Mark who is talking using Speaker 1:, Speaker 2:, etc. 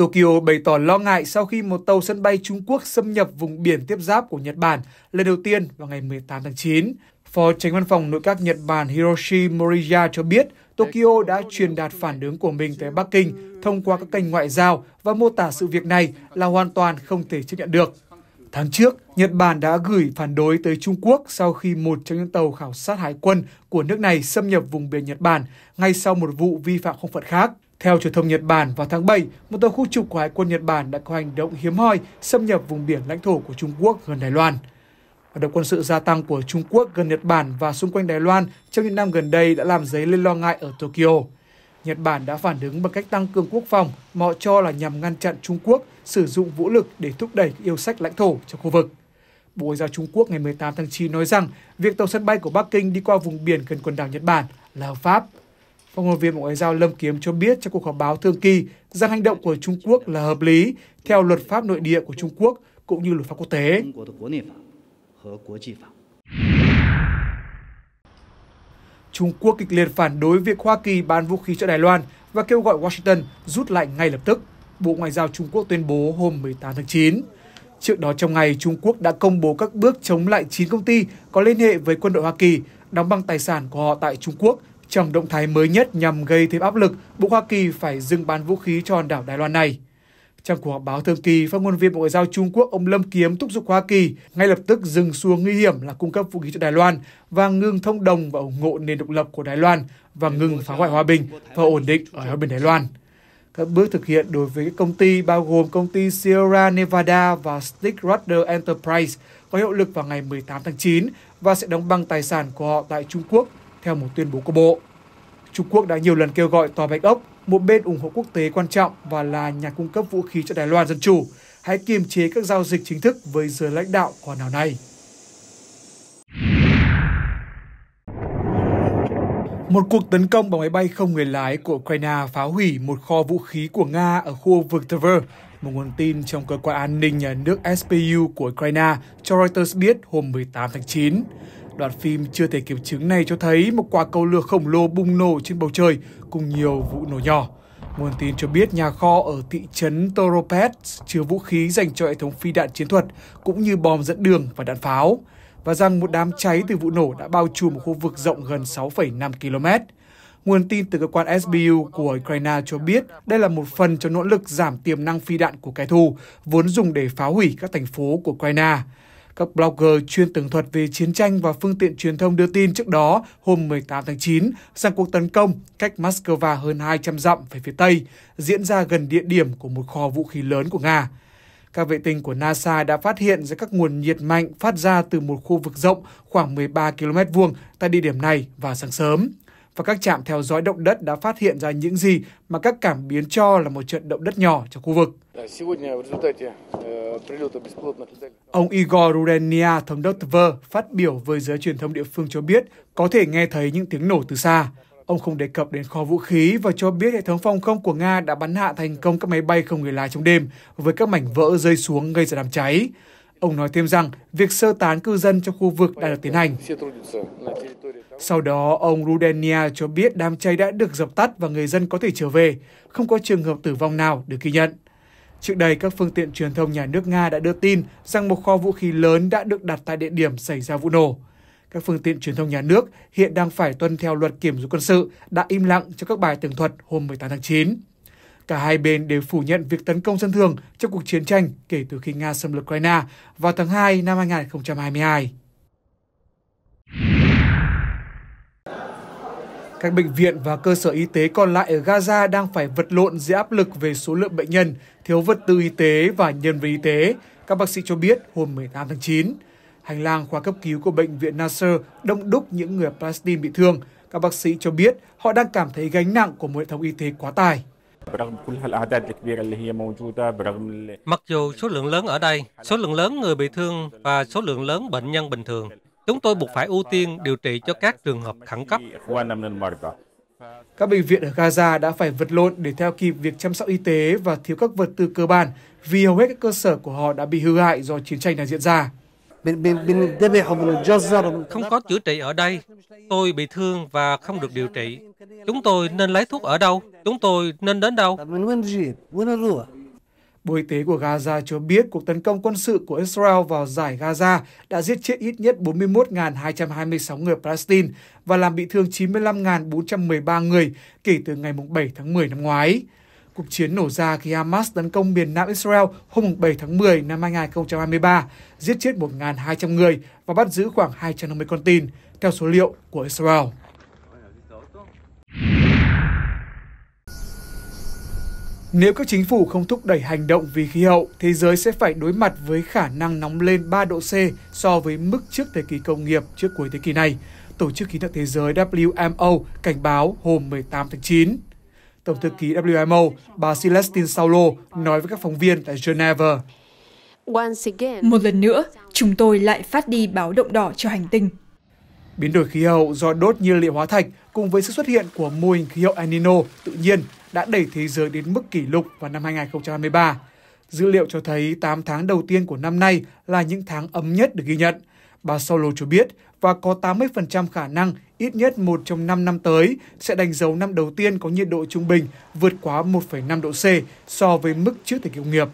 Speaker 1: Tokyo bày tỏ lo ngại sau khi một tàu sân bay Trung Quốc xâm nhập vùng biển tiếp giáp của Nhật Bản lần đầu tiên vào ngày 18 tháng 9. Phó tránh văn phòng nội các Nhật Bản Hiroshi Moriya cho biết Tokyo đã truyền đạt phản ứng của mình tới Bắc Kinh thông qua các kênh ngoại giao và mô tả sự việc này là hoàn toàn không thể chấp nhận được. Tháng trước, Nhật Bản đã gửi phản đối tới Trung Quốc sau khi một trong những tàu khảo sát hải quân của nước này xâm nhập vùng biển Nhật Bản ngay sau một vụ vi phạm không phận khác. Theo truyền thông Nhật Bản, vào tháng 7, một tàu khu trục của Hải quân Nhật Bản đã có hành động hiếm hoi xâm nhập vùng biển lãnh thổ của Trung Quốc gần Đài Loan. Hoạt động quân sự gia tăng của Trung Quốc gần Nhật Bản và xung quanh Đài Loan trong những năm gần đây đã làm dấy lên lo ngại ở Tokyo. Nhật Bản đã phản ứng bằng cách tăng cường quốc phòng mà họ cho là nhằm ngăn chặn Trung Quốc sử dụng vũ lực để thúc đẩy yêu sách lãnh thổ trong khu vực. Bộ Ngoại giao Trung Quốc ngày 18 tháng 9 nói rằng việc tàu sân bay của Bắc Kinh đi qua vùng biển gần quần đảo Nhật Bản là hợp pháp Phát ngôn viên Bộ Ngoại giao Lâm Kiếm cho biết trong cuộc họp báo thường kỳ rằng hành động của Trung Quốc là hợp lý theo luật pháp nội địa của Trung Quốc cũng như luật pháp quốc tế. Trung Quốc kịch liệt phản đối việc Hoa Kỳ bán vũ khí cho Đài Loan và kêu gọi Washington rút lại ngay lập tức, Bộ Ngoại giao Trung Quốc tuyên bố hôm 18 tháng 9. Trước đó trong ngày, Trung Quốc đã công bố các bước chống lại 9 công ty có liên hệ với quân đội Hoa Kỳ, đóng băng tài sản của họ tại Trung Quốc – trong động thái mới nhất nhằm gây thêm áp lực buộc Hoa Kỳ phải dừng bán vũ khí cho hòn đảo Đài Loan này. Trong cuộc họp báo thường kỳ, phát ngôn viên Bộ Ngoại giao Trung Quốc ông Lâm Kiếm thúc giục Hoa Kỳ ngay lập tức dừng xuống nguy hiểm là cung cấp vũ khí cho Đài Loan và ngừng thông đồng và ủng hộ nền độc lập của Đài Loan và ngừng phá hoại hòa bình và ổn định ở hai biển Đài Loan. Các bước thực hiện đối với các công ty bao gồm công ty Sierra Nevada và Stick Rudder Enterprise có hiệu lực vào ngày 18 tháng 9 và sẽ đóng băng tài sản của họ tại Trung Quốc theo một tuyên bố của Bộ. Trung Quốc đã nhiều lần kêu gọi Tòa Bạch Ốc, một bên ủng hộ quốc tế quan trọng và là nhà cung cấp vũ khí cho Đài Loan Dân Chủ, hãy kiềm chế các giao dịch chính thức với giới lãnh đạo của nào này. Một cuộc tấn công bằng máy bay không người lái của Ukraine phá hủy một kho vũ khí của Nga ở khu vực Tver, một nguồn tin trong cơ quan an ninh nhà nước SPU của Ukraine cho Reuters biết hôm 18 tháng 9. Đoạn phim chưa thể kiểm chứng này cho thấy một quả cầu lửa khổng lồ bùng nổ trên bầu trời cùng nhiều vụ nổ nhỏ. Nguồn tin cho biết nhà kho ở thị trấn Toropets chứa vũ khí dành cho hệ thống phi đạn chiến thuật cũng như bom dẫn đường và đạn pháo và rằng một đám cháy từ vụ nổ đã bao trùm một khu vực rộng gần 6,5 km. Nguồn tin từ cơ quan SBU của Ukraine cho biết đây là một phần trong nỗ lực giảm tiềm năng phi đạn của kẻ thù, vốn dùng để phá hủy các thành phố của Ukraine. Các blogger chuyên tường thuật về chiến tranh và phương tiện truyền thông đưa tin trước đó hôm 18 tháng 9 rằng cuộc tấn công cách Moscow hơn 200 dặm về phía Tây diễn ra gần địa điểm của một kho vũ khí lớn của Nga. Các vệ tinh của NASA đã phát hiện ra các nguồn nhiệt mạnh phát ra từ một khu vực rộng khoảng 13 km vuông tại địa điểm này vào sáng sớm. Và các trạm theo dõi động đất đã phát hiện ra những gì mà các cảm biến cho là một trận động đất nhỏ trong khu vực. Э, э, ông Igor Urenia, thống đốc Tver, phát biểu với giới truyền thông địa phương cho biết có thể nghe thấy những tiếng nổ từ xa. Ông không đề cập đến kho vũ khí và cho biết hệ thống phòng không của Nga đã bắn hạ thành công các máy bay không người lái trong đêm với các mảnh vỡ rơi xuống gây ra đám cháy. Ông nói thêm rằng việc sơ tán cư dân trong khu vực đã được tiến hành. Sau đó, ông Rudenia cho biết đám cháy đã được dập tắt và người dân có thể trở về, không có trường hợp tử vong nào được ghi nhận. Trước đây, các phương tiện truyền thông nhà nước Nga đã đưa tin rằng một kho vũ khí lớn đã được đặt tại địa điểm xảy ra vụ nổ. Các phương tiện truyền thông nhà nước hiện đang phải tuân theo luật kiểm duyệt quân sự đã im lặng cho các bài tường thuật hôm 18 tháng 9. Cả hai bên đều phủ nhận việc tấn công dân thường trong cuộc chiến tranh kể từ khi Nga xâm lược Ukraine vào tháng 2 năm 2022. Các bệnh viện và cơ sở y tế còn lại ở Gaza đang phải vật lộn dưới áp lực về số lượng bệnh nhân, thiếu vật tư y tế và nhân viên y tế, các bác sĩ cho biết hôm 18 tháng 9. Hành lang khoa cấp cứu của bệnh viện Nasser đông đúc những người Palestine bị thương. Các bác sĩ cho biết họ đang cảm thấy gánh nặng của một hệ thống y tế quá tải. Mặc dù số lượng lớn ở đây, số lượng lớn người bị thương và số lượng lớn bệnh nhân bình thường, Chúng tôi buộc phải ưu tiên điều trị cho các trường hợp khẩn cấp. Các bệnh viện ở Gaza đã phải vật lộn để theo kịp việc chăm sóc y tế và thiếu các vật tư cơ bản vì hầu hết các cơ sở của họ đã bị hư hại do chiến tranh đang diễn ra. Không có chữa trị ở đây. Tôi bị thương và không được điều trị. Chúng tôi nên lấy thuốc ở đâu? Chúng tôi nên đến đâu? Bộ Y tế của Gaza cho biết cuộc tấn công quân sự của Israel vào giải Gaza đã giết chết ít nhất 41.226 người Palestine và làm bị thương 95.413 người kể từ ngày 7 tháng 10 năm ngoái. Cuộc chiến nổ ra khi Hamas tấn công miền Nam Israel hôm 7 tháng 10 năm 2023, giết chết 1.200 người và bắt giữ khoảng 250 con tin, theo số liệu của Israel. Nếu các chính phủ không thúc đẩy hành động vì khí hậu, thế giới sẽ phải đối mặt với khả năng nóng lên 3 độ C so với mức trước thế kỷ công nghiệp trước cuối thế kỷ này. Tổ chức Khí tượng Thế giới WMO cảnh báo hôm 18 tháng 9. Tổng thư ký WMO, bà Celestine Saulo nói với các phóng viên tại Geneva. Một lần nữa, chúng tôi lại phát đi báo động đỏ cho hành tinh. Biến đổi khí hậu do đốt nhiên liệu hóa thạch cùng với sự xuất hiện của mô hình khí hậu El Nino tự nhiên đã đẩy thế giới đến mức kỷ lục vào năm 2023. Dữ liệu cho thấy 8 tháng đầu tiên của năm nay là những tháng ấm nhất được ghi nhận. Bà Solo cho biết và có 80% khả năng ít nhất một trong 5 năm tới sẽ đánh dấu năm đầu tiên có nhiệt độ trung bình vượt quá 1,5 độ C so với mức trước thời công nghiệp.